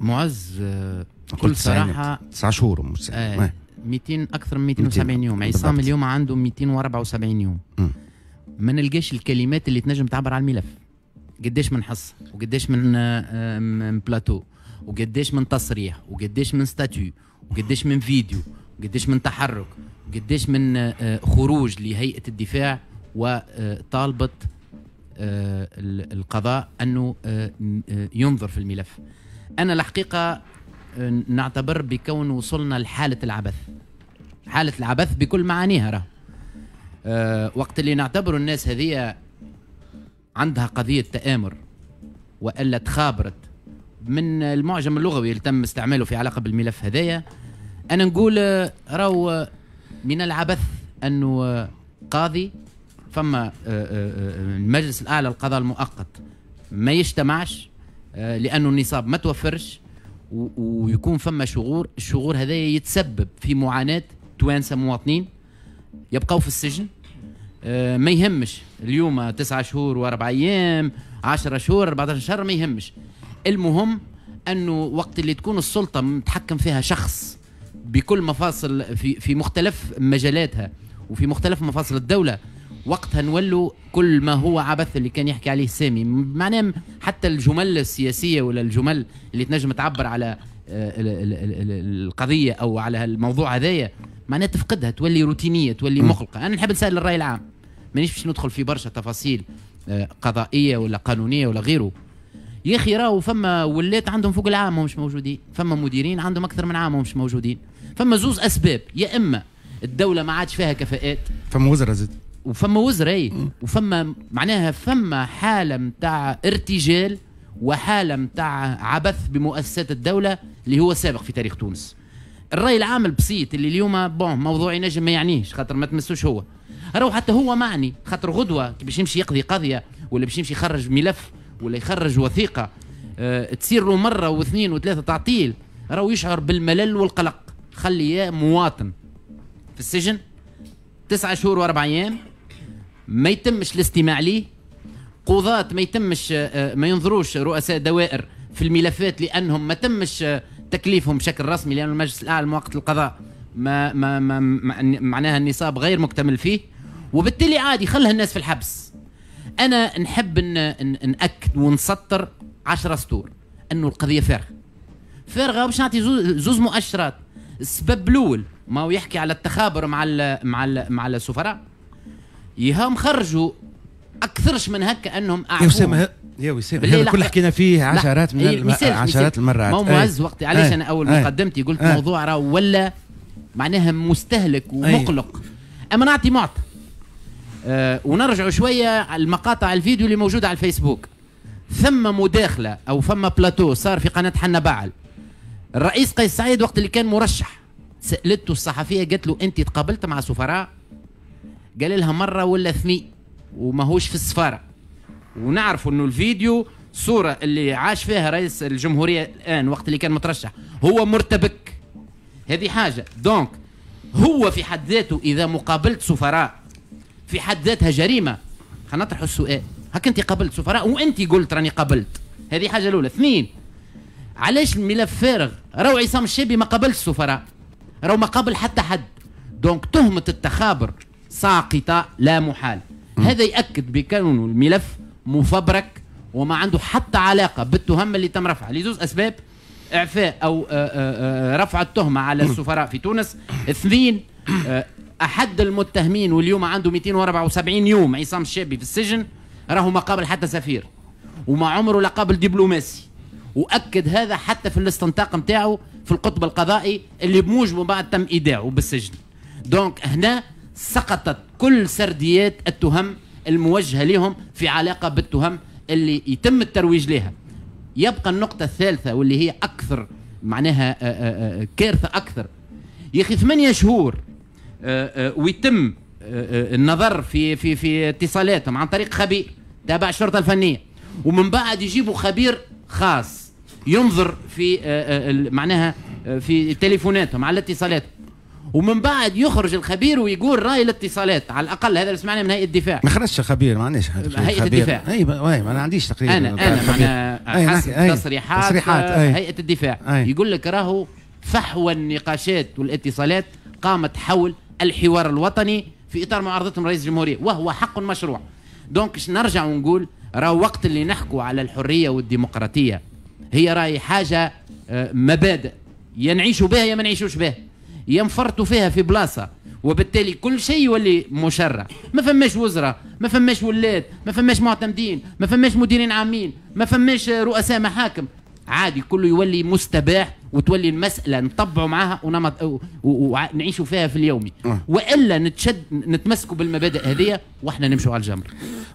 معز بكل صراحه تسع شهور مش سنه آه 200 اكثر من 270 يوم عصام اليوم عنده 274 يوم ما نلقاش الكلمات اللي تنجم تعبر على الملف قديش من حصه وقديش من آه، آه، من بلاتو وقديش من تصريح وقديش من ستاتيو وقديش من فيديو وقديش من تحرك وقديش من آه، خروج لهيئه الدفاع وطالبه القضاء انه ينظر في الملف أنا الحقيقة آه، نعتبر بكون وصلنا لحالة العبث حالة العبث بكل معانيها راه أه وقت اللي نعتبروا الناس هذه عندها قضية تآمر وإلا تخابرت من المعجم اللغوي اللي تم استعماله في علاقة بالملف هذايا أنا نقول آه، راهو آه، من العبث أنه قاضي فما المجلس الأعلى للقضاء المؤقت ما يجتمعش آه، لانه النصاب ما توفرش ويكون فما شغور الشغور هذا يتسبب في معاناه توانسه مواطنين يبقوا في السجن آه، ما يهمش اليوم تسعة شهور واربع ايام 10 شهور 14 شهر ما يهمش المهم انه وقت اللي تكون السلطه متحكم فيها شخص بكل مفاصل في في مختلف مجالاتها وفي مختلف مفاصل الدوله وقتها نولوا كل ما هو عبث اللي كان يحكي عليه سامي معناه حتى الجمل السياسيه ولا الجمل اللي تنجم تعبر على آه، القضيه او على الموضوع هذايا معناه تفقدها تولي روتينيه تولي مخلقه انا نحب نسال الراي العام مانيش باش ندخل في برشا تفاصيل آه، قضائيه ولا قانونيه ولا غيره يا اخي راهو فما ولات عندهم فوق العام مش موجودين فما مديرين عندهم اكثر من عام مش موجودين فما زوز اسباب يا اما الدوله ما عادش فيها كفاءات فما وزراء زاد وفما وزراي وفما معناها فما حاله نتاع ارتجال وحاله نتاع عبث بمؤسسات الدوله اللي هو سابق في تاريخ تونس الراي العام البسيط اللي اليوم بون موضوعي نجم ما يعنيش خاطر ما تمسوش هو راهو حتى هو معني خاطر غدوه باش يمشي يقضي قضيه ولا باش يمشي يخرج ملف ولا يخرج وثيقه أه تصير له مره واثنين وثلاثه تعطيل راهو يشعر بالملل والقلق خليه مواطن في السجن تسعة شهور واربع ايام ما يتمش الاستماع ليه قضاة ما يتمش آه، آه، ما ينظروش رؤساء دوائر في الملفات لانهم ما تمش آه، تكليفهم بشكل رسمي لان المجلس الاعلى وقت القضاء ما, ما, ما, معناها النصاب غير مكتمل فيه وبالتالي عادي خلها الناس في الحبس انا نحب ناكد ونسطر 10 سطور انه القضيه فارغه فارغه باش نعطي زوز مؤشرات السبب الاول ما هو يحكي على التخابر مع الـ مع الـ مع السفراء يهم خرجوا اكثرش من هكا انهم اعرفوا يا وسام هذا كل حكينا فيه عشرات من إيه، الم... عشرات المرات إيه. مو مهز وقتي علاش إيه. انا اول ما قدمتي قلت موضوع راه ولا معناها مستهلك ومقلق اما نعطي معطى أه ونرجعوا شويه على المقاطع الفيديو اللي موجوده على الفيسبوك ثم مداخله او فما بلاتو صار في قناه حنا بعل الرئيس قيس سعيد وقت اللي كان مرشح سالته الصحفيه قالت له انت تقابلت مع سفراء قال لها مره ولا اثنين وماهوش في السفاره ونعرفوا انه الفيديو صوره اللي عاش فيها رئيس الجمهوريه الان وقت اللي كان مترشح هو مرتبك هذه حاجه دونك هو في حد ذاته اذا مقابله سفراء في حد ذاتها جريمه خلينا نطرحوا السؤال هك انت قابلت سفراء وانت قلت راني قابلت هذه حاجه الاولى اثنين علاش الملف فارغ راهو عصام الشابي ما قابلش السفراء راهو ما قابل حتى حد دونك تهمه التخابر ساقطة لا محال هذا يأكد بكون الملف مفبرك وما عنده حتى علاقة بالتهمة اللي تم رفعها لزوز أسباب إعفاء أو آه، آه، آه، رفع التهمة على السفراء في تونس اثنين أحد المتهمين واليوم عنده 274 يوم عصام الشابي في السجن راهو ما قابل حتى سفير وما عمره لا قابل دبلوماسي واكد هذا حتى في الاستنطاق نتاعو في القطب القضائي اللي بموجبه بعد تم ايداعه بالسجن دونك هنا سقطت كل سرديات التهم الموجهه لهم في علاقه بالتهم اللي يتم الترويج لها يبقى النقطه الثالثه واللي هي اكثر معناها آه، آه، آه، كارثه اكثر يا اخي ثمانية شهور ويتم النظر في في في اتصالاتهم عن طريق خبير تابع الشرطه الفنيه ومن بعد يجيبوا خبير خاص ينظر في معناها في تليفوناتهم على اتصالاتهم ومن بعد يخرج الخبير ويقول راي الاتصالات على الاقل هذا اللي سمعناه من هيئه الدفاع ما خرجش خبير ما عنديش هيئه الدفاع اي اي ما عنديش تقرير انا انا معناها تصريحات تصريحات هيئه الدفاع أي. يقول لك راهو فحوى النقاشات والاتصالات قامت حول الحوار الوطني في اطار معارضتهم رئيس الجمهوريه وهو حق مشروع دونك نرجع ونقول راه وقت اللي نحكوا على الحريه والديمقراطيه هي راهي حاجه آه، مبادئ ينعيشوا بها يا ما نعيشوش بها ينفرطوا فيها في بلاصه وبالتالي كل شيء يولي مشرع ما فماش وزراء ما فماش ولاد ما فماش معتمدين ما فماش مديرين عامين ما فماش رؤساء محاكم عادي كله يولي مستباح وتولي المساله نطبعوا معاها ونمط ونعيشوا فيها في اليومي آه. والا نتشد نتمسكوا بالمبادئ هذه واحنا نمشوا على الجمر